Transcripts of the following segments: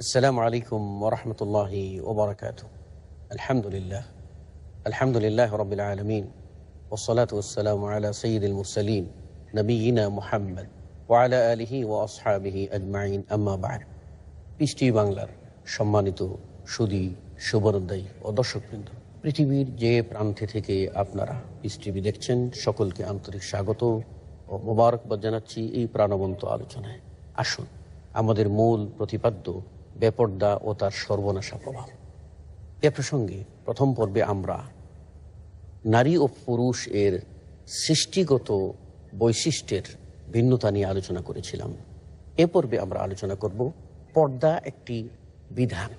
السلام عليكم ورحمة الله وبركاته الحمد لله الحمد لله رب العالمين والصلاة والسلام على سيد المرسلين نبينا محمد وعلى آله وأصحابه أجمعين أما بعد بيستي بانجلر পিস্টি বাংলার সম্মানিত সুদী সুবরদ্দায়ী ও দর্শকবৃন্দ পৃথিবীর যে প্রান্তে থেকে আপনারা পিস টিভি দেখছেন সকলকে আন্তরিক স্বাগত ও মোবারকবাদ জানাচ্ছি এই প্রাণবন্ত আলোচনায় আসুন আমাদের মূল প্রতিপাদ্য বেপর্দা ও তার সর্বনাশা প্রভাব এ প্রসঙ্গে প্রথম পর্বে আমরা নারী ও পুরুষ এর সৃষ্টিগত বৈশিষ্ট্যের ভিন্নতা নিয়ে আলোচনা করেছিলাম এ পর্বে আমরা আলোচনা করব পর্দা একটি বিধান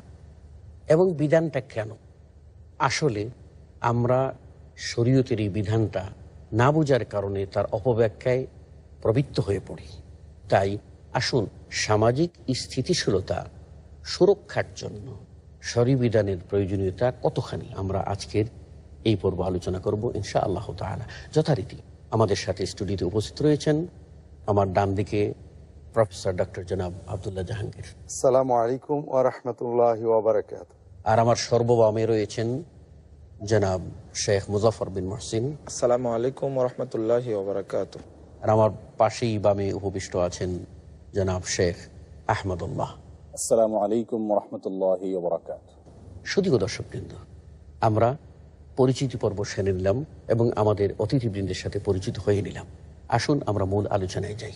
এবং বিধানটা কেন আসলে আমরা শরীয়তের এই বিধানটা না বোঝার কারণে তার অপব্যাখ্যায় প্রবৃত্ত হয়ে পড়ি তাই আসুন সামাজিক স্থিতিশীলতা সুরক্ষার জন্য সরিবিধানের প্রয়োজনীয়তা কতখানি আমরা আজকের এই পর্ব আলোচনা করব ইনশা আল্লাহ তালা যথারীতি আমাদের সাথে স্টুডিওতে উপস্থিত রয়েছেন আমার ডান দিকে প্রফেসর ডক্টর জনাব আবদুল্লাহ জাহাঙ্গীর সালাম আলাইকুম ও রহমতুল্লাহ আর আমার সর্ববামে রয়েছেন জনাব শেখ মুজাফর বিন মহসিন আসসালামু আলাইকুম রহমতুল্লাহ আর আমার পাশেই বামে উপবিষ্ট আছেন জনাব শেখ আহমদুল্লাহ আসসালামু আলাইকুম রহমতুল্লাহ বরাকাত শুধু দর্শকবৃন্দ আমরা পরিচিতি পর্ব সেরে নিলাম এবং আমাদের অতিথিবৃন্দের সাথে পরিচিত হয়ে নিলাম আসুন আমরা মূল আলোচনায় যাই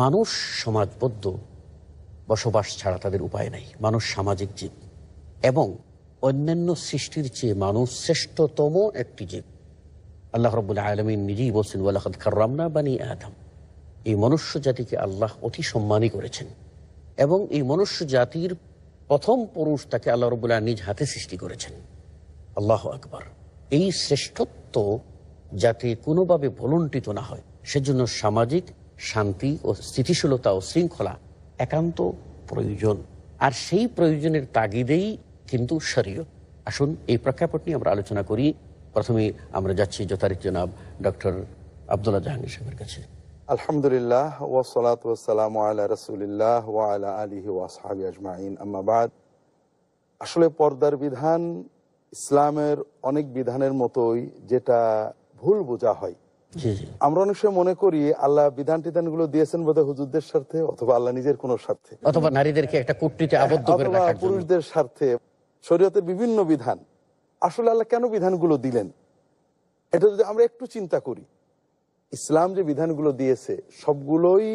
মানুষ সমাজবদ্ধ বসবাস ছাড়া তাদের উপায় নাই মানুষ সামাজিক জীব এবং অন্যান্য সৃষ্টির চেয়ে মানুষ শ্রেষ্ঠতম একটি জীব আল্লাহ রবুল্লা আলমিন নিজেই বলছেন ওয়ালাহাদ রামনা বানী আদম এই মনুষ্য জাতিকে আল্লাহ অতি সম্মানই করেছেন এবং এই মনুষ্য জাতির প্রথম পুরুষ তাকে আল্লাহ রবুল্লাহ নিজ হাতে সৃষ্টি করেছেন আল্লাহ আকবর এই শ্রেষ্ঠত্ব যাতে কোনোভাবে ভলন্টিত না হয় সেজন্য সামাজিক শান্তি ও স্থিতিশীলতা ও শৃঙ্খলা একান্ত প্রয়োজন আর সেই প্রয়োজনের তাগিদেই কিন্তু শরীয় আসুন এই প্রেক্ষাপট নিয়ে আমরা আলোচনা করি প্রথমে আমরা যাচ্ছি যথারীতি জনাব ডক্টর আবদুল্লাহ জাহাঙ্গীর সাহেবের কাছে আলহামদুলিল্লাহ ওসলাত ওসালাম আল্লাহ রসুলিল্লাহ আল্লাহ আলিহি ওয়াসহাবি আজমাইন আম্মাবাদ আসলে পর্দার বিধান ইসলামের অনেক বিধানের মতোই যেটা ভুল বোঝা হয় আমরা অনেক সময় মনে করি আল্লাহ বিধান টিধান গুলো দিয়েছেন বোধহয় হুজুরদের স্বার্থে অথবা আল্লাহ নিজের কোন স্বার্থে অথবা নারীদেরকে একটা কুটিতে আবদ্ধ করে রাখার জন্য পুরুষদের স্বার্থে শরীয়তের বিভিন্ন বিধান আসলে আল্লাহ কেন বিধানগুলো দিলেন এটা যদি আমরা একটু চিন্তা করি ইসলাম যে বিধানগুলো দিয়েছে সবগুলোই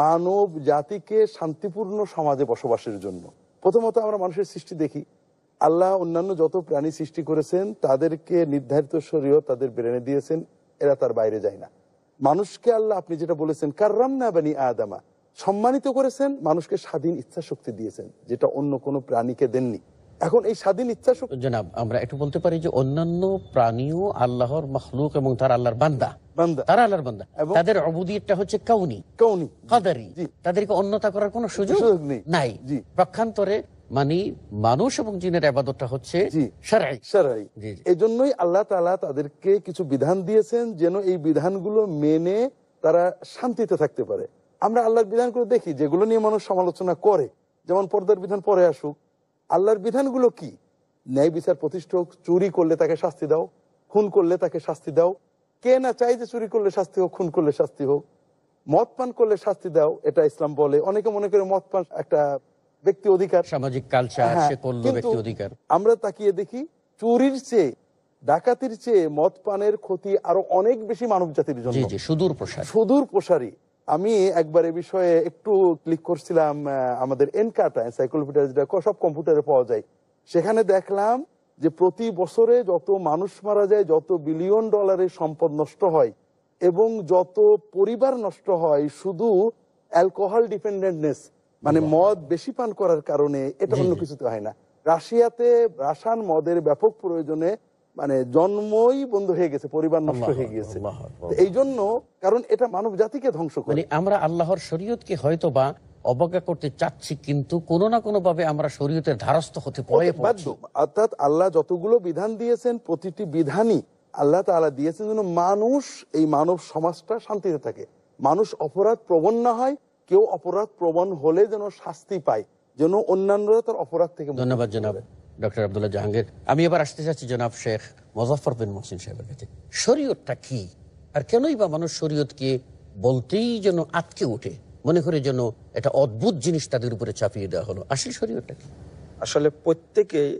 মানব জাতিকে শান্তিপূর্ণ সমাজে বসবাসের জন্য প্রথমত আমরা মানুষের সৃষ্টি দেখি আল্লাহ অন্যান্য যত প্রাণী সৃষ্টি করেছেন তাদেরকে নির্ধারিত শরীয় তাদের বেড়ে দিয়েছেন এরা তার বাইরে যায় না মানুষকে আল্লাহ আপনি যেটা বলেছেন কার্রাম না বানি আদামা সম্মানিত করেছেন মানুষকে স্বাধীন ইচ্ছা শক্তি দিয়েছেন যেটা অন্য কোন প্রাণীকে দেননি এখন এই স্বাধীন ইচ্ছা শক্তি জনাব আমরা একটু বলতে পারি যে অন্যান্য প্রাণীও আল্লাহর মখলুক এবং তার আল্লাহর বান্দা বান্দা তারা আল্লাহর বান্দা তাদের অবুদিয়তটা হচ্ছে কাউনি কাউনি কাদারি তাদেরকে অন্যতা করার কোনো সুযোগ নেই নাই প্রক্ষান্তরে মানে মানুষ এবং জিনের আবাদতটা হচ্ছে এই জন্যই আল্লাহ তালা তাদেরকে কিছু বিধান দিয়েছেন যেন এই বিধানগুলো মেনে তারা শান্তিতে থাকতে পারে আমরা আল্লাহর বিধানগুলো দেখি যেগুলো নিয়ে মানুষ সমালোচনা করে যেমন পর্দার বিধান পরে আসুক আল্লাহর বিধানগুলো কি ন্যায় বিচার প্রতিষ্ঠক চুরি করলে তাকে শাস্তি দাও খুন করলে তাকে শাস্তি দাও কে না চাই যে চুরি করলে শাস্তি হোক খুন করলে শাস্তি হোক মদ পান করলে শাস্তি দাও এটা ইসলাম বলে অনেকে মনে করে মদ পান একটা ব্যক্তি অধিকার সামাজিক হ্যাঁ, কালচার ব্যক্তি অধিকার আমরা তাকিয়ে দেখি চুরির চেয়ে ডাকাতির চেয়ে মদ পানের ক্ষতি আরো অনেক বেশি মানব জাতির জন্য সুদূর প্রসারী সুদূর প্রসারী আমি একবার এ বিষয়ে একটু ক্লিক করছিলাম আমাদের এনকাটা সাইক্লোপিডিয়া যেটা সব কম্পিউটারে পাওয়া যায় সেখানে দেখলাম যে প্রতি বছরে যত মানুষ মারা যায় যত বিলিয়ন ডলারের সম্পদ নষ্ট হয় এবং যত পরিবার নষ্ট হয় শুধু অ্যালকোহল ডিপেন্ডেন্টনেস মানে মদ বেশি পান করার কারণে এটা অন্য কিছুতে হয় না রাশিয়াতে রাসায়ন মদের ব্যাপক প্রয়োজনে মানে জন্মই বন্ধ হয়ে গেছে পরিবার নষ্ট হয়ে গিয়েছে এই জন্য কারণ এটা মানব জাতিকে ধ্বংস করে মানে আমরা আল্লাহর শরীয়তকে হয়তো বা অবজ্ঞা করতে চাচ্ছি কিন্তু কোনো না কোনো ভাবে আমরা শরীয়তের ধারস্থ হতে পড়ে অর্থাৎ আল্লাহ যতগুলো বিধান দিয়েছেন প্রতিটি বিধানই আল্লাহ তালা দিয়েছেন যেন মানুষ এই মানব সমাজটা শান্তিতে থাকে মানুষ অপরাধ প্রবণ না হয় কেউ অপরাধ প্রবণ হলে যেন শাস্তি পায় যেন অন্যান্যরা তার অপরাধ থেকে ধন্যবাদ জানাবেন ডক্টর আবদুল্লাহ জাহাঙ্গীর আমি এবার আসতে চাচ্ছি জনাব শেখ মুজাফর বিন মোহসিন সাহেবের কাছে শরীয়তটা কি আর কেনই বা মানুষ শরীয়তকে বলতেই যেন আটকে উঠে মনে করে যেন এটা অদ্ভুত জিনিস তাদের উপরে চাপিয়ে দেওয়া হলো আসল শরীয়টা কি আসলে প্রত্যেকেই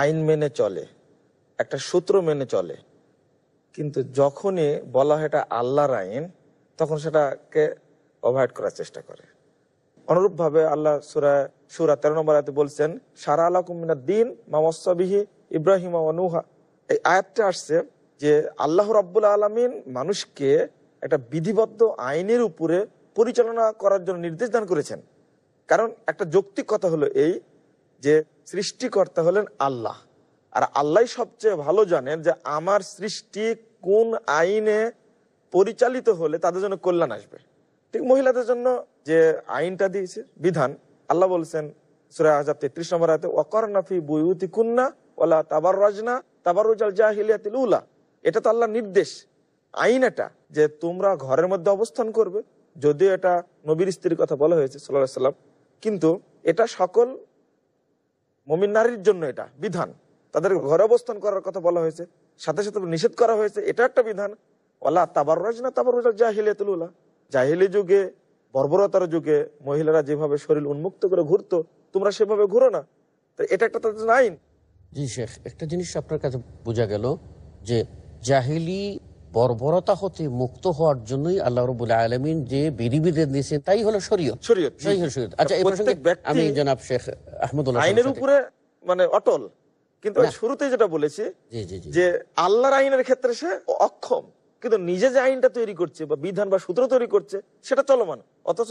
আইন মেনে চলে একটা সূত্র মেনে চলে কিন্তু যখনই বলা হয় এটা আল্লাহর আইন তখন সেটাকে অ্যাভয়েড করার চেষ্টা করে অনুরূপভাবে আল্লাহ সুরা সুরা তেরো নম্বর আয়তে বলছেন সারা আল্লাহ কুমিনা দিন মামসাবিহি ইব্রাহিম অনুহা এই আয়াতটা আসছে যে আল্লাহ রাবুল্লা আলমিন মানুষকে একটা বিধিবদ্ধ আইনের উপরে পরিচালনা করার জন্য নির্দেশ দান করেছেন কারণ একটা যৌক্তিক কথা হলো এই যে সৃষ্টিকর্তা হলেন আল্লাহ আর আল্লাহ সবচেয়ে ভালো জানেন যে আমার সৃষ্টি কোন আইনে পরিচালিত হলে তাদের জন্য কল্যাণ আসবে ঠিক মহিলাদের জন্য যে আইনটা দিয়েছে বিধান আল্লাহ বলছেন তেত্রিশ নম্বর কুন্না ওলা তাবার তাবার এটা তো আল্লাহ নির্দেশ আইন এটা যে তোমরা ঘরের মধ্যে অবস্থান করবে যদিও এটা নবীর স্ত্রীর কথা বলা হয়েছে সাল্লাহ সাল্লাম কিন্তু এটা সকল মমিন নারীর জন্য এটা বিধান তাদের ঘরে অবস্থান করার কথা বলা হয়েছে সাথে সাথে নিষেধ করা হয়েছে এটা একটা বিধান ওলা তাবার রাজ না তাবার রাজ জাহিলিয়াতুল্লাহ জাহিলি যুগে বর্বরতার যুগে মহিলারা যেভাবে শরীর উন্মুক্ত করে ঘুরতো তোমরা সেভাবে ঘুরো না এটা একটা তাদের আইন জি শেখ একটা জিনিস আপনার কাছে বোঝা গেল যে জাহিলি বর্বরতা হতে মুক্ত হওয়ার জন্যই আল্লাহ রবুল আলমিন যে বিধিবিধেদ নিয়েছেন তাই হলো শরীয় আচ্ছা আমি আইনের মানে অটল কিন্তু শুরুতে যেটা যে আল্লাহর আইনের ক্ষেত্রে সে অক্ষম কিন্তু নিজে যে আইনটা তৈরি করছে বা বিধান বা সূত্র তৈরি করছে সেটা চলমান অথচ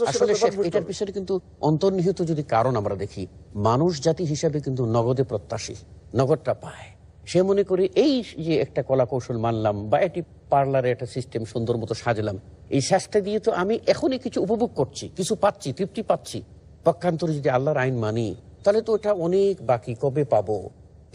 কিন্তু অন্তর্নিহিত যদি কারণ আমরা দেখি মানুষ জাতি হিসাবে কিন্তু নগদে প্রত্যাশী নগদটা পায় সে মনে করে এই যে একটা কলা কৌশল মানলাম বা এটি পার্লারে একটা সিস্টেম সুন্দর মতো সাজলাম এই শ্বাসটা দিয়ে তো আমি এখনই কিছু উপভোগ করছি কিছু পাচ্ছি তৃপ্তি পাচ্ছি পক্ষান্তরে যদি আল্লাহর আইন মানি তাহলে তো এটা অনেক বাকি কবে পাবো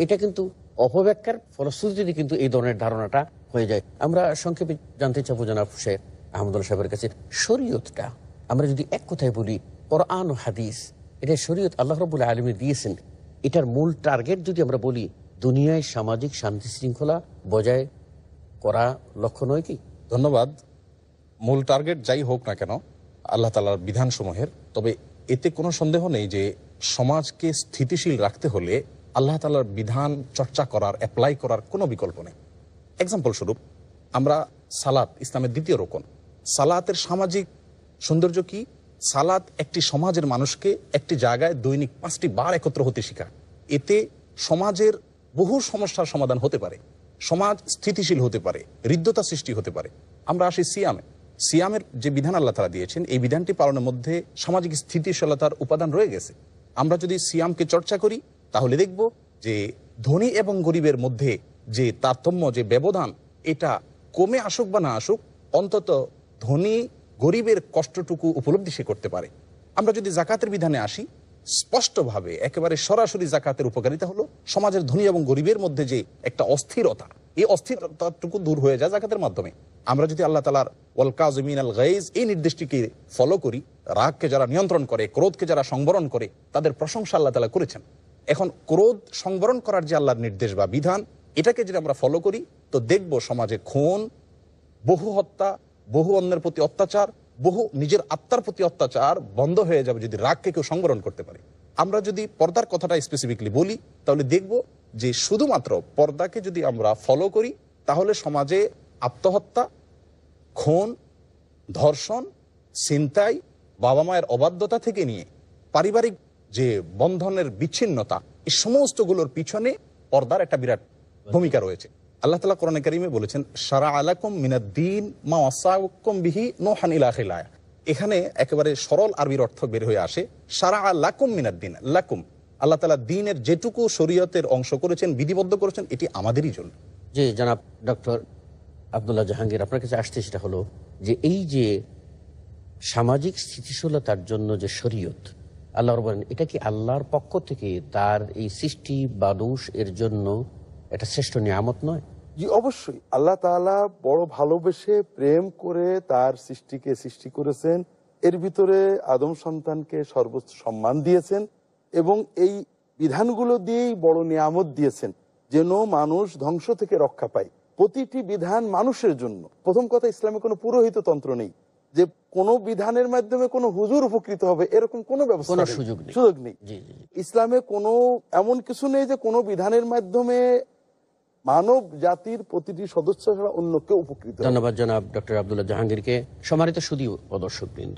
এটা কিন্তু অপব্যাখ্যার ফলশ্রুতিতে কিন্তু এই ধরনের ধারণাটা হয়ে যায় আমরা সংক্ষেপে জানতে চাবো জানা শেখ আহমদুল্লাহ সাহেবের কাছে শরীয়তটা আমরা যদি এক কথায় বলি কোরআন হাদিস এটা শরীয়ত আল্লাহ রবুল্লাহ আলমী দিয়েছেন এটার মূল টার্গেট যদি আমরা বলি দুনিয়ায় সামাজিক শান্তি শৃঙ্খলা বজায় করা লক্ষ্য নয় কি ধন্যবাদ মূল টার্গেট যাই হোক না কেন আল্লাহ তালার বিধানসমূহের তবে এতে কোনো সন্দেহ নেই যে সমাজকে স্থিতিশীল রাখতে হলে আল্লাহ তালার বিধান চর্চা করার অ্যাপ্লাই করার কোনো বিকল্প নেই এক্সাম্পল স্বরূপ আমরা সালাত ইসলামের দ্বিতীয় রোকন সালাতের সামাজিক সৌন্দর্য কি সালাত একটি সমাজের মানুষকে একটি জায়গায় দৈনিক পাঁচটি বার একত্র হতে শেখা এতে সমাজের বহু সমস্যার সমাধান হতে পারে সমাজ স্থিতিশীল হতে পারে হৃদ্যতা সৃষ্টি হতে পারে আমরা আসি সিয়ামে সিয়ামের যে বিধান আল্লাহ তারা দিয়েছেন এই বিধানটি পালনের মধ্যে সামাজিক স্থিতিশীলতার উপাদান রয়ে গেছে আমরা যদি সিয়ামকে চর্চা করি তাহলে দেখব যে ধনী এবং গরিবের মধ্যে যে তারতম্য যে ব্যবধান এটা কমে আসুক বা না আসুক অন্তত ধনী গরিবের কষ্টটুকু উপলব্ধি সে করতে পারে আমরা যদি জাকাতের বিধানে আসি স্পষ্টভাবে একেবারে সরাসরি জাকাতের উপকারিতা হলো সমাজের ধনী এবং গরিবের মধ্যে যে একটা অস্থিরতা এই অস্থিরতাটুকু দূর হয়ে যায় জাকাতের মাধ্যমে আমরা যদি আল্লাহ তালার ওয়ালকাজমিন আল গাইজ এই নির্দেশটিকে ফলো করি রাগকে যারা নিয়ন্ত্রণ করে ক্রোধকে যারা সংবরণ করে তাদের প্রশংসা আল্লাহ তালা করেছেন এখন ক্রোধ সংবরণ করার যে আল্লাহর নির্দেশ বা বিধান এটাকে যদি আমরা ফলো করি তো দেখব সমাজে খুন বহু হত্যা বহু অন্যের প্রতি অত্যাচার বহু নিজের আত্মার প্রতি অত্যাচার বন্ধ হয়ে যাবে যদি রাগকে কেউ সংবরণ করতে পারে আমরা যদি পর্দার কথাটা স্পেসিফিকলি বলি তাহলে দেখব যে শুধুমাত্র পর্দাকে যদি আমরা ফলো করি তাহলে সমাজে আত্মহত্যা খুন ধর্ষণ ছিনতাই বাবা মায়ের অবাধ্যতা থেকে নিয়ে পারিবারিক যে বন্ধনের বিচ্ছিন্নতা এই সমস্তগুলোর পিছনে পর্দার একটা বিরাট ভূমিকা রয়েছে আল্লাহ তালা কোরআন করিমে বলেছেন সারা আলাকুম মিনাদ্দিন মা বিহি নোহান ইলাহিলায় এখানে একেবারে সরল আরবির অর্থ বের হয়ে আসে সারা আলাকুম মিনাদ্দিন লাকুম আল্লাহ তালা দিনের যেটুকু শরীয়তের অংশ করেছেন বিধিবদ্ধ করেছেন এটি আমাদেরই জন্য যে জানাব ডক্টর আবদুল্লাহ জাহাঙ্গীর আপনার কাছে আসতে সেটা হলো যে এই যে সামাজিক স্থিতিশীলতার জন্য যে শরীয়ত আল্লাহর বলেন এটা কি আল্লাহর পক্ষ থেকে তার এই সৃষ্টি বা দোষ এর জন্য এটা শ্রেষ্ঠ নিয়ামত নয় জি অবশ্যই আল্লাহ তালা বড় ভালোবেসে প্রেম করে তার সৃষ্টিকে সৃষ্টি করেছেন এর ভিতরে আদম সন্তানকে সর্বোচ্চ সম্মান দিয়েছেন এবং এই বিধানগুলো দিয়েই বড় নিয়ামত দিয়েছেন যেন মানুষ ধ্বংস থেকে রক্ষা পায় প্রতিটি বিধান মানুষের জন্য প্রথম কথা ইসলামে কোনো পুরোহিত তন্ত্র নেই যে কোন বিধানের মাধ্যমে কোনো হুজুর উপকৃত হবে এরকম কোনো ব্যবস্থা সুযোগ নেই ইসলামে কোনো এমন কিছু নেই যে কোনো বিধানের মাধ্যমে মানব জাতির প্রতিটি সদস্য ছাড়া অন্য কেউ উপকৃত ধন্যবাদ জনাব ডক্টর আবদুল্লাহ জাহাঙ্গীরকে সমারিত শুধু প্রদর্শক বৃন্দ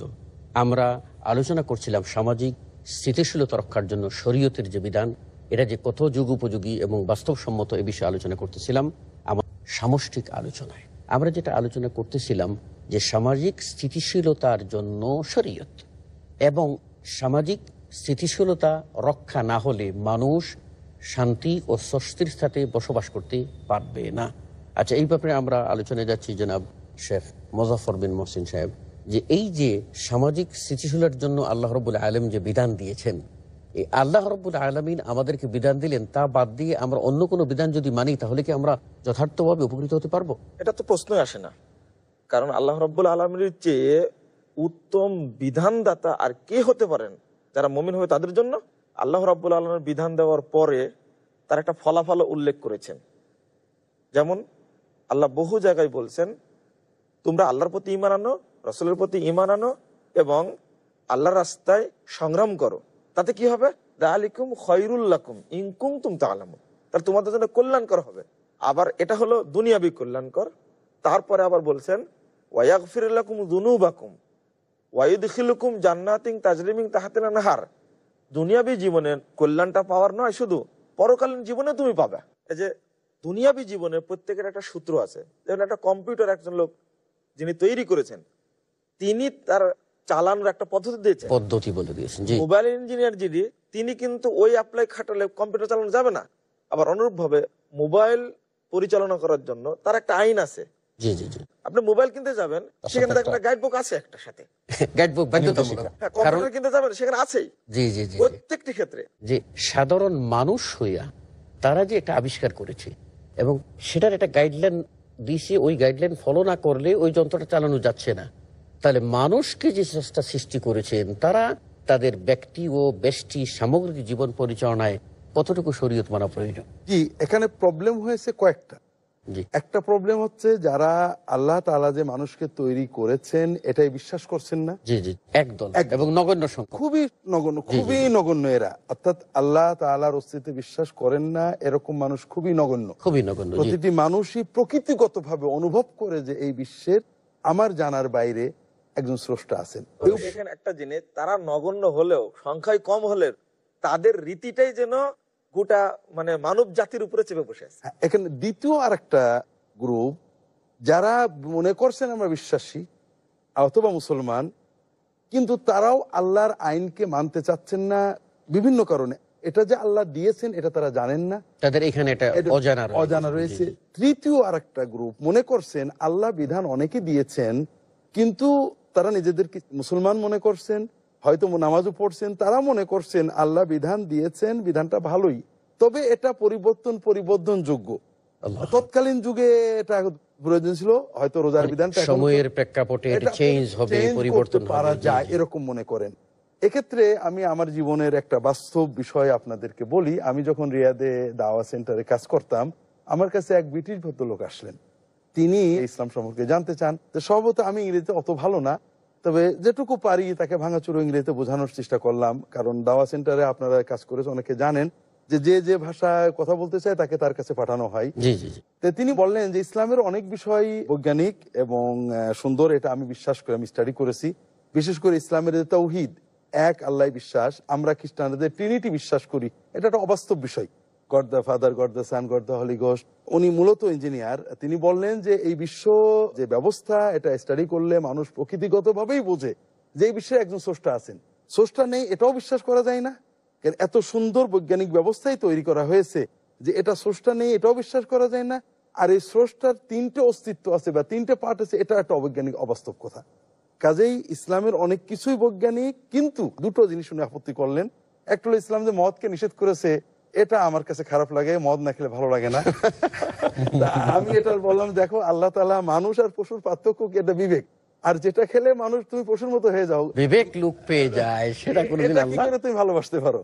আমরা আলোচনা করছিলাম সামাজিক স্থিতিশীলতা রক্ষার জন্য শরীয়তের যে বিধান এটা যে কত যুগ উপযোগী এবং বাস্তবসম্মত এ বিষয়ে আলোচনা করতেছিলাম আমার সামষ্টিক আলোচনায় আমরা যেটা আলোচনা করতেছিলাম যে সামাজিক স্থিতিশীলতার জন্য শরীয়ত এবং সামাজিক স্থিতিশীলতা রক্ষা না হলে মানুষ শান্তি ও স্বস্তির সাথে বসবাস করতে পারবে না আচ্ছা এই ব্যাপারে আমরা আলোচনায় যাচ্ছি জনাব শেখ মোজাফর বিন মহসিন সাহেব যে এই যে সামাজিক স্থিতিশীলার জন্য আল্লাহ রবুল আলম যে বিধান দিয়েছেন এই আল্লাহ রবুল আলমিন আমাদেরকে বিধান দিলেন তা বাদ দিয়ে আমরা অন্য কোনো বিধান যদি মানি তাহলে কি আমরা যথার্থভাবে উপকৃত হতে পারবো এটা তো প্রশ্নই আসে না কারণ আল্লাহ রব্বুল আলমীর চেয়ে উত্তম বিধানদাতা আর কে হতে পারেন যারা মমিন হবে তাদের জন্য আল্লাহ রাবুল আলমের বিধান দেওয়ার পরে তার একটা ফলাফল উল্লেখ করেছেন যেমন আল্লাহ বহু জায়গায় বলছেন তোমরা আল্লাহর প্রতি ইমান আনো রসুলের প্রতি ইমান আনো এবং আল্লাহর রাস্তায় সংগ্রাম করো তাতে কি হবে তোমাদের জন্য কল্যাণকর হবে আবার এটা হলো দুনিয়াবি কল্যাণকর তারপরে আবার বলছেন ওয়াক ফিরুল্লাকুম দুনুবাকুম ওয়াইদ খিলুকুম জান্নাতিং তাজলিমিং তাহাতে নাহার দুনিয়াবি জীবনের কল্যাণটা পাওয়ার নয় শুধু পরকালীন জীবনে তুমি পাবে এই যে দুনিয়াবি জীবনে প্রত্যেকের একটা সূত্র আছে যেমন একটা কম্পিউটার একজন লোক যিনি তৈরি করেছেন তিনি তার চালানোর একটা পদ্ধতি দিয়েছেন পদ্ধতি বলে দিয়েছেন মোবাইল ইঞ্জিনিয়ার যিনি তিনি কিন্তু ওই অ্যাপ্লাই খাটালে কম্পিউটার চালানো যাবে না আবার অনুরূপ ভাবে মোবাইল পরিচালনা করার জন্য তার একটা আইন আছে জি জি জি আপনি মোবাইল কিনতে যাবেন সেখানে দেখবেন গাইড বুক আছে একটা সাথে গাইড হ্যাঁ, ক্ষেত্রে জি সাধারণ মানুষ হইয়া তারা যে একটা আবিষ্কার করেছে এবং সেটার একটা গাইডলাইন দিয়েছে ওই গাইডলাইন ফলো না করলে ওই যন্ত্রটা চালানো যাচ্ছে না তাহলে মানুষকে যে চেষ্টা সৃষ্টি করেছেন তারা তাদের ব্যক্তি ও ব্যষ্টি সামগ্রিক জীবন পরিচালনায় কতটুকু শরীয়ত মানা প্রয়োজন জি এখানে প্রবলেম হয়েছে কয়েকটা একটা প্রবলেম হচ্ছে যারা আল্লাহ তালা যে মানুষকে তৈরি করেছেন এটাই বিশ্বাস করছেন না খুবই নগণ্য খুবই নগণ্য এরা অর্থাৎ আল্লাহ তালার অস্তিত্বে বিশ্বাস করেন না এরকম মানুষ খুবই নগণ্য খুবই নগণ্য প্রতিটি মানুষই প্রকৃতিগত ভাবে অনুভব করে যে এই বিশ্বের আমার জানার বাইরে একজন স্রষ্টা আছেন একটা জিনিস তারা নগণ্য হলেও সংখ্যায় কম হলে তাদের রীতিটাই যেন গোটা মানে মানব জাতির উপরে চেপে বসে আছে হ্যাঁ, এখানে দ্বিতীয় আর একটা গ্রুপ যারা মনে করছেন আমরা বিশ্বাসী অথবা মুসলমান কিন্তু তারাও আল্লাহর আইনকে মানতে চাচ্ছেন না বিভিন্ন কারণে এটা যে আল্লাহ দিয়েছেন এটা তারা জানেন না তাদের এখানে এটা অজানা অজানা রয়েছে তৃতীয় আর একটা গ্রুপ মনে করছেন আল্লাহ বিধান অনেকে দিয়েছেন কিন্তু তারা নিজেদেরকে মুসলমান মনে করছেন হয়তো নামাজও পড়ছেন তারা মনে করছেন আল্লাহ বিধান দিয়েছেন বিধানটা ভালোই তবে এটা পরিবর্তন পরিবর্তন যোগ্য তৎকালীন যুগে এটা প্রয়োজন ছিল হয়তো রোজার বিধান সময়ের প্রেক্ষাপটে চেঞ্জ হবে পরিবর্তন পারা যায় এরকম মনে করেন এক্ষেত্রে আমি আমার জীবনের একটা বাস্তব বিষয় আপনাদেরকে বলি আমি যখন রিয়াদে দাওয়া সেন্টারে কাজ করতাম আমার কাছে এক ব্রিটিশ ভদ্রলোক আসলেন তিনি ইসলাম সম্পর্কে জানতে চান সর্বত আমি ইংরেজিতে অত ভালো না তবে যেটুকু পারি তাকে ভাঙাচুরো ইংরেজিতে বোঝানোর চেষ্টা করলাম কারণ দাওয়া সেন্টারে আপনারা কাজ করেছে অনেকে জানেন যে যে যে ভাষায় কথা বলতে চায় তাকে তার কাছে পাঠানো হয় তিনি বললেন যে ইসলামের অনেক বিষয় বৈজ্ঞানিক এবং সুন্দর এটা আমি বিশ্বাস করে আমি স্টাডি করেছি বিশেষ করে ইসলামের তৌহিদ এক আল্লাহ বিশ্বাস আমরা খ্রিস্টানদের ট্রিনিটি বিশ্বাস করি এটা একটা অবাস্তব বিষয় God the Father God the Son God the Holy Ghost উনি মূলত ইঞ্জিনিয়ার তিনি বললেন যে এই বিশ্ব যে ব্যবস্থা এটা স্টাডি করলে মানুষ প্রকৃতিগত ভাবেই বোঝে যে এই বিশ্বে একজন স্রষ্টা আছেন স্রষ্টা নেই এটাও বিশ্বাস করা যায় না এত সুন্দর বৈজ্ঞানিক ব্যবস্থাই তৈরি করা হয়েছে যে এটা স্রষ্টা নেই এটাও বিশ্বাস করা যায় না আর এই স্রষ্টার তিনটে অস্তিত্ব আছে বা তিনটে পার্ট আছে এটা একটা অবৈজ্ঞানিক অবাস্তব কথা কাজেই ইসলামের অনেক কিছুই বৈজ্ঞানিক কিন্তু দুটো জিনিস উনি আপত্তি করলেন একটা হলো ইসলাম যে মতকে নিষেধ করেছে এটা আমার কাছে খারাপ লাগে মদ না খেলে ভালো লাগে না আমি এটা বললাম দেখো আল্লাহ তালা মানুষ আর পশুর পার্থক্য এটা বিবেক আর যেটা খেলে মানুষ তুমি পশুর মতো হয়ে যাও বিবেক লুক পেয়ে যায় সেটা করে তুমি ভালোবাসতে পারো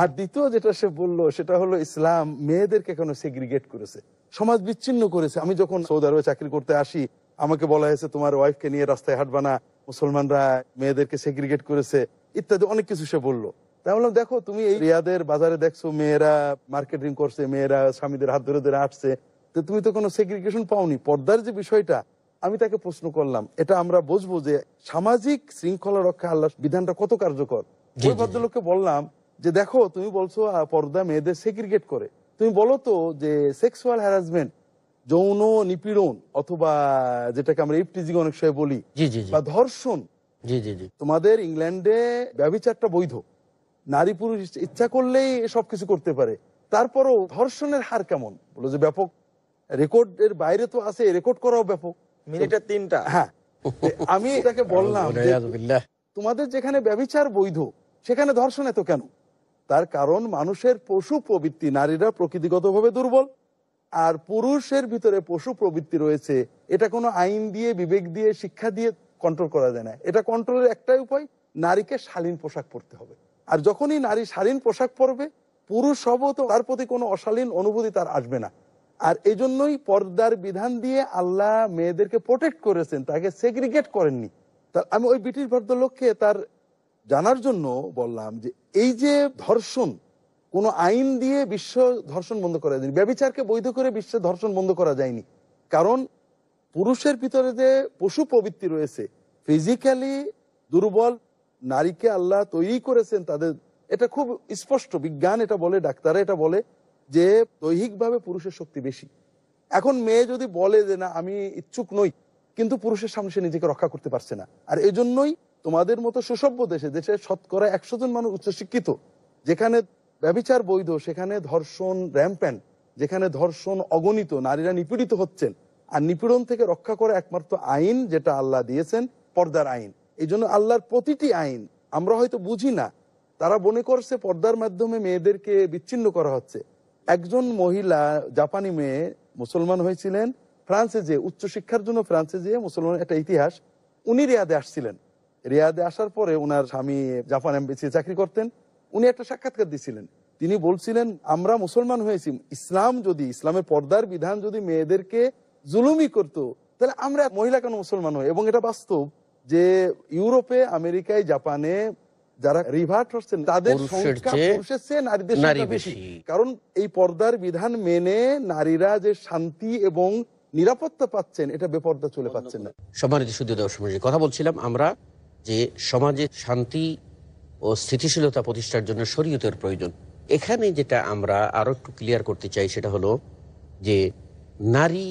আর দ্বিতীয় যেটা সে বললো সেটা হলো ইসলাম মেয়েদেরকে কেন সেগ্রিগেট করেছে সমাজ বিচ্ছিন্ন করেছে আমি যখন সৌদি আরবে চাকরি করতে আসি আমাকে বলা হয়েছে তোমার ওয়াইফকে নিয়ে রাস্তায় হাঁটবানা মুসলমানরা মেয়েদেরকে সেগ্রিগেট করেছে ইত্যাদি অনেক কিছু সে বললো বললাম দেখো তুমি রিয়াদের বাজারে দেখছো মেয়েরা মার্কেটিং করছে মেয়েরা স্বামীদের হাত ধরে ধরে আসছে তো তুমি তো কোনো সেগ্রিগেশন পাওনি পর্দার যে বিষয়টা আমি তাকে প্রশ্ন করলাম এটা আমরা বুঝবো যে সামাজিক শৃঙ্খলা রক্ষা আল্লাহ বিধানটা কত কার্যকর ওই ভদ্রলোককে বললাম যে দেখো তুমি বলছো পর্দা মেয়েদের সেগ্রিগেট করে তুমি বলো তো যে সেক্সুয়াল হ্যারাসমেন্ট যৌন নিপীড়ন অথবা যেটাকে আমরা ইপটিজিং অনেক সময় বলি বা ধর্ষণ তোমাদের ইংল্যান্ডে ব্যবচারটা বৈধ নারী পুরুষ ইচ্ছা করলেই সবকিছু করতে পারে তারপরও ধর্ষণের হার কেমন বলো যে ব্যাপক রেকর্ড এর বাইরে তো আছে রেকর্ড করাও ব্যাপক মিনিটের তিনটা হ্যাঁ আমি এটাকে বললাম তোমাদের যেখানে ব্যবচার বৈধ সেখানে ধর্ষণ এত কেন তার কারণ মানুষের পশু প্রবৃত্তি নারীরা প্রকৃতিগতভাবে দুর্বল আর পুরুষের ভিতরে পশু প্রবৃত্তি রয়েছে এটা কোনো আইন দিয়ে বিবেক দিয়ে শিক্ষা দিয়ে কন্ট্রোল করা যায় না এটা কন্ট্রোলের একটাই উপায় নারীকে শালীন পোশাক পরতে হবে আর যখনই নারী শালীন পোশাক পরবে পুরুষ হব তো তার প্রতি কোনো অশালীন অনুভূতি তার আসবে না আর এই জন্যই পর্দার বিধান দিয়ে আল্লাহ মেয়েদেরকে প্রোটেক্ট করেছেন তাকে সেগ্রিগেট করেননি তার আমি ওই ব্রিটিশ ভদ্রলোককে তার জানার জন্য বললাম যে এই যে ধর্ষণ কোনো আইন দিয়ে বিশ্ব ধর্ষণ বন্ধ করা যায়নি ব্যবচারকে বৈধ করে বিশ্বে ধর্ষণ বন্ধ করা যায়নি কারণ পুরুষের ভিতরে যে পশু প্রবৃত্তি রয়েছে ফিজিক্যালি দুর্বল নারীকে আল্লাহ তৈরি করেছেন তাদের এটা খুব স্পষ্ট বিজ্ঞান এটা বলে ডাক্তাররা এটা বলে যে দৈহিকভাবে পুরুষের শক্তি বেশি এখন মেয়ে যদি বলে যে না আমি ইচ্ছুক নই কিন্তু পুরুষের সামনে সে নিজেকে রক্ষা করতে পারছে না আর এই জন্যই তোমাদের মতো সুসভ্য দেশে দেশে শতকরা একশো জন মানুষ উচ্চশিক্ষিত যেখানে ব্যবচার বৈধ সেখানে ধর্ষণ র্যাম্প্যান যেখানে ধর্ষণ অগণিত নারীরা নিপীড়িত হচ্ছেন আর নিপীড়ন থেকে রক্ষা করে একমাত্র আইন যেটা আল্লাহ দিয়েছেন পর্দার আইন এই জন্য আল্লাহর প্রতিটি আইন আমরা হয়তো বুঝি না তারা মনে করছে পর্দার মাধ্যমে মেয়েদেরকে বিচ্ছিন্ন করা হচ্ছে একজন মহিলা জাপানি মেয়ে মুসলমান হয়েছিলেন ফ্রান্সে যে উচ্চশিক্ষার জন্য ফ্রান্সে যে মুসলমান একটা ইতিহাস উনি রিয়াদে আসছিলেন রিয়াদে আসার পরে উনার স্বামী জাপান এম্বাসি চাকরি করতেন উনি একটা সাক্ষাৎকার দিছিলেন তিনি বলছিলেন আমরা মুসলমান হয়েছি ইসলাম যদি ইসলামের পর্দার বিধান যদি মেয়েদেরকে জুলুমি করত তাহলে আমরা মহিলা কেন মুসলমান হই এবং এটা বাস্তব যে ইউরোপে আমেরিকায় জাপানে যারা রিভার্ট হচ্ছেন তাদের সংখ্যা বেশি কারণ এই পর্দার বিধান মেনে নারীরা যে শান্তি এবং নিরাপত্তা পাচ্ছেন এটা বেপর্দা চলে পাচ্ছেন না সম্মানিত শুধু দর্শক কথা বলছিলাম আমরা যে সমাজে শান্তি ও স্থিতিশীলতা প্রতিষ্ঠার জন্য শরীয়তের প্রয়োজন এখানে যেটা আমরা আরো একটু ক্লিয়ার করতে চাই সেটা হলো যে নারী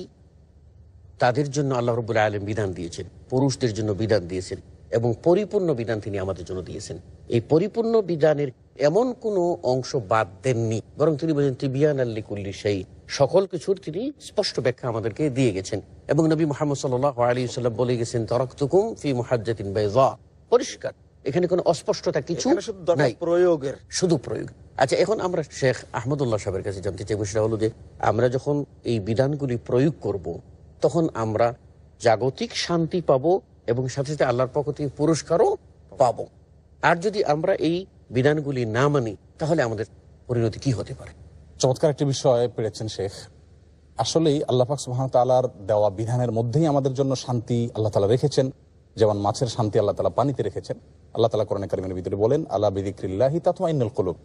তাদের জন্য আল্লাহ রবুল আলম বিধান দিয়েছেন পুরুষদের জন্য বিধান দিয়েছেন এবং পরিপূর্ণ বিধান তিনি আমাদের জন্য দিয়েছেন এই পরিপূর্ণ বিধানের এমন কোনো অংশ বাদ দেননি বরং তিনি বলেন তিবিয়ান আল্লি কুল্লি সেই সকল কিছুর তিনি স্পষ্ট ব্যাখ্যা আমাদেরকে দিয়ে গেছেন এবং নবী মোহাম্মদ সাল্লাহ আলী সাল্লাম বলে গেছেন তুকুম ফি মোহাজ্জাতিন পরিষ্কার এখানে কোন অস্পষ্টতা কিছু নাই প্রয়োগের শুধু প্রয়োগ আচ্ছা এখন আমরা শেখ আহমদুল্লাহ সাহেবের কাছে জানতে চাইব সেটা হলো যে আমরা যখন এই বিধানগুলি প্রয়োগ করব। তখন আমরা জাগতিক শান্তি পাব এবং সাথে সাথে আল্লাহর পক্ষ থেকে পুরস্কারও পাব আর যদি আমরা এই বিধানগুলি না মানি তাহলে আমাদের পরিণতি কি হতে পারে চমৎকার একটি বিষয় পেরেছেন শেখ আসলেই আল্লাহাক সুহামতালার দেওয়া বিধানের মধ্যেই আমাদের জন্য শান্তি আল্লাহ তালা রেখেছেন যেমন মাছের শান্তি আল্লাহ তালা পানিতে রেখেছেন আল্লাহ তালা কোরআন কারিমের ভিতরে বলেন আল্লাহ বিদিক্রিল্লাহি আইনুল কলুক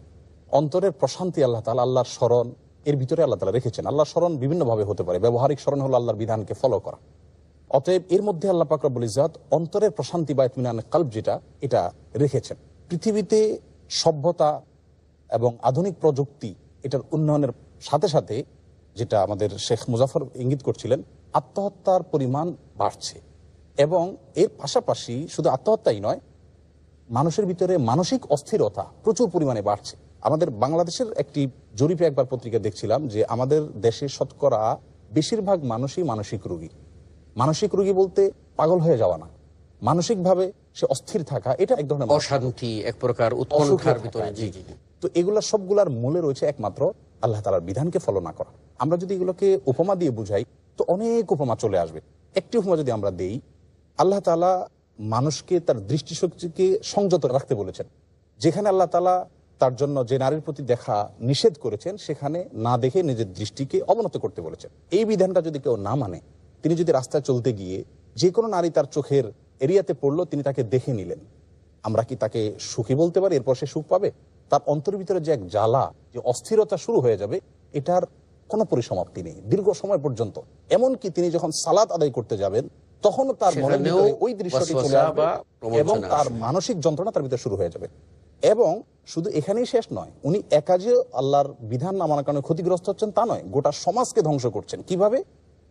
অন্তরের প্রশান্তি আল্লাহ তালা আল্লাহর স্মরণ এর ভিতরে আল্লাহ তালা রেখেছেন আল্লাহ স্মরণ বিভিন্নভাবে হতে পারে ব্যবহারিক স্মরণ হলো আল্লাহর বিধানকে ফলো করা অতএব এর মধ্যে আল্লাহ পাকরাবুল ইজাত অন্তরের প্রশান্তি বা ইতমিনান কাল্প যেটা এটা রেখেছেন পৃথিবীতে সভ্যতা এবং আধুনিক প্রযুক্তি এটার উন্নয়নের সাথে সাথে যেটা আমাদের শেখ মুজাফর ইঙ্গিত করছিলেন আত্মহত্যার পরিমাণ বাড়ছে এবং এর পাশাপাশি শুধু আত্মহত্যাই নয় মানুষের ভিতরে মানসিক অস্থিরতা প্রচুর পরিমাণে বাড়ছে আমাদের বাংলাদেশের একটি জরিপে একবার পত্রিকা দেখছিলাম যে আমাদের দেশে শতকরা বেশিরভাগ মানুষই মানসিক রুগী মানসিক রুগী বলতে পাগল হয়ে যাওয়া না মানসিকভাবে সে অস্থির থাকা এটা এক ধরনের অশান্তি এক প্রকার হ্যাঁ, তো এগুলা সবগুলার মূলে রয়েছে একমাত্র আল্লাহ তালার বিধানকে ফলো না করা আমরা যদি এগুলোকে উপমা দিয়ে বুঝাই তো অনেক উপমা চলে আসবে একটি উপমা যদি আমরা দেই আল্লাহ তালা মানুষকে তার দৃষ্টিশক্তিকে সংযত রাখতে বলেছেন যেখানে আল্লাহ তালা তার জন্য যে নারীর প্রতি দেখা নিষেধ করেছেন সেখানে না দেখে নিজের দৃষ্টিকে অবনত করতে বলেছেন এই বিধানটা যদি কেউ না মানে তিনি যদি রাস্তায় চলতে গিয়ে যে কোনো নারী তার চোখের এরিয়াতে পড়ল তিনি তাকে দেখে নিলেন আমরা কি তাকে সুখী বলতে পারি এরপর সে সুখ পাবে তার অন্তরের ভিতরে যে এক জ্বালা যে অস্থিরতা শুরু হয়ে যাবে এটার কোনো পরিসমাপ্তি নেই দীর্ঘ সময় পর্যন্ত এমন কি তিনি যখন সালাদ আদায় করতে যাবেন তখন তার মনে ওই দৃশ্যটি চলে আসবে এবং তার মানসিক যন্ত্রণা তার ভিতরে শুরু হয়ে যাবে এবং শুধু এখানেই শেষ নয় উনি একা যে আল্লাহর বিধান না মানার কারণে ক্ষতিগ্রস্ত হচ্ছেন তা নয় গোটা সমাজকে ধ্বংস করছেন কিভাবে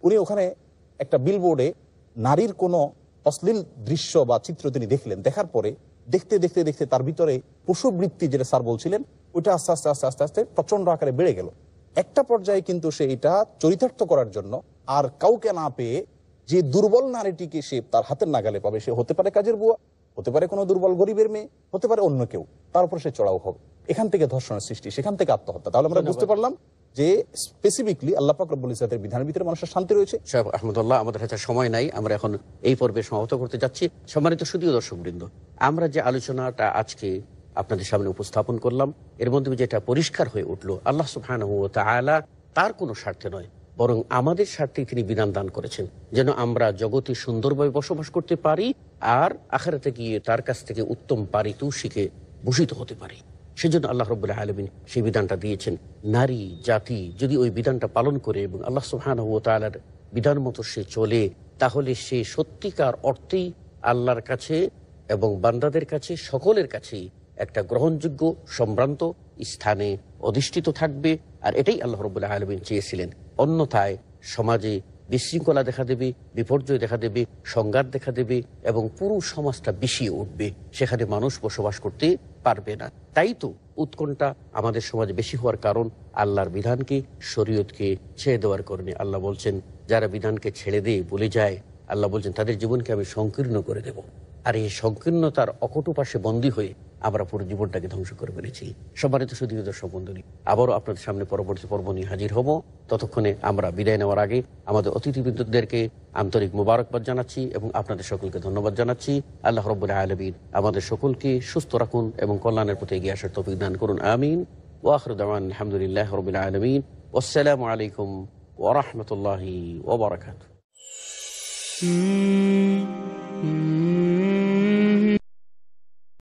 উনি ওখানে একটা বিলবোর্ডে নারীর কোনো অশ্লীল দৃশ্য বা চিত্র তিনি দেখলেন দেখার পরে দেখতে দেখতে দেখতে তার ভিতরে পশুবৃত্তি যেটা স্যার বলছিলেন ওইটা আস্তে আস্তে আস্তে আস্তে আস্তে প্রচন্ড আকারে বেড়ে গেল একটা পর্যায়ে কিন্তু সে এটা চরিতার্থ করার জন্য আর কাউকে না পেয়ে যে দুর্বল নারীটিকে সে তার হাতের নাগালে পাবে সে হতে পারে কাজের বুয়া হতে পারে কোনো দুর্বল গরিবের মেয়ে হতে পারে অন্য কেউ তার উপর সে চড়াও হবে এখান থেকে ধর্ষণের সৃষ্টি সেখান থেকে আত্মহত্যা তাহলে আমরা বুঝতে পারলাম যে স্পেসিফিকলি আল্লাহ পাকরবুল ইসলাতের বিধানের ভিতরে মানুষের শান্তি রয়েছে সাহেব আহমদুল্লাহ আমাদের কাছে সময় নাই আমরা এখন এই পর্বে সমাপ্ত করতে যাচ্ছি সম্মানিত শুধুও দর্শক বৃন্দ আমরা যে আলোচনাটা আজকে আপনাদের সামনে উপস্থাপন করলাম এর মধ্যে যেটা পরিষ্কার হয়ে উঠলো আল্লাহ সুখান তার কোনো স্বার্থে নয় বরং আমাদের স্বার্থে তিনি বিধান দান করেছেন যেন আমরা জগতে সুন্দরভাবে বসবাস করতে পারি আর আখেরাতে গিয়ে তার কাছ থেকে উত্তম পারিতোষিকে ভূষিত হতে পারি সেজন্য আল্লাহ রবুল্লাহ আলমিন সেই বিধানটা দিয়েছেন নারী জাতি যদি ওই বিধানটা পালন করে এবং আল্লাহ সুহান তালার বিধান মতো সে চলে তাহলে সে সত্যিকার অর্থেই আল্লাহর কাছে এবং বান্দাদের কাছে সকলের কাছেই একটা গ্রহণযোগ্য সম্ভ্রান্ত স্থানে অধিষ্ঠিত থাকবে আর এটাই আল্লাহ রবুল্লাহ আলমিন চেয়েছিলেন অন্যথায় সমাজে বিশৃঙ্খলা দেখা দেবে বিপর্যয় দেখা দেবে সংঘাত দেখা দেবে এবং পুরো সমাজটা বিষিয়ে উঠবে সেখানে মানুষ বসবাস করতে পারবে না তাই তো উৎকণ্ঠা আমাদের সমাজে বেশি হওয়ার কারণ আল্লাহর বিধানকে শরীয়তকে ছেড়ে দেওয়ার কারণে আল্লাহ বলছেন যারা বিধানকে ছেড়ে দিয়ে বলে যায় আল্লাহ বলছেন তাদের জীবনকে আমি সংকীর্ণ করে দেব আর এই সংকীর্ণতার অকটু পাশে বন্দী হয়ে আমরা পুরো জীবনটাকে ধ্বংস করে ফেলেছি সম্মানিত শুধু দর্শক বন্ধুনি আবারও আপনাদের সামনে পরবর্তী পর্ব নিয়ে হাজির হব ততক্ষণে আমরা বিদায় নেওয়ার আগে আমাদের অতিথিবৃন্দদেরকে আন্তরিক মুবারকবাদ জানাচ্ছি এবং আপনাদের সকলকে ধন্যবাদ জানাচ্ছি আল্লাহ রবুল্লাহ আলমিন আমাদের সকলকে সুস্থ রাখুন এবং কল্যাণের প্রতি এগিয়ে আসার তফিক দান করুন আমিন ওয়াহরুদ্দান আলহামদুলিল্লাহ রবিল আলমিন আসসালামু আলাইকুম ওরহমতুল্লাহ ওবরাকাত Mm-hmm.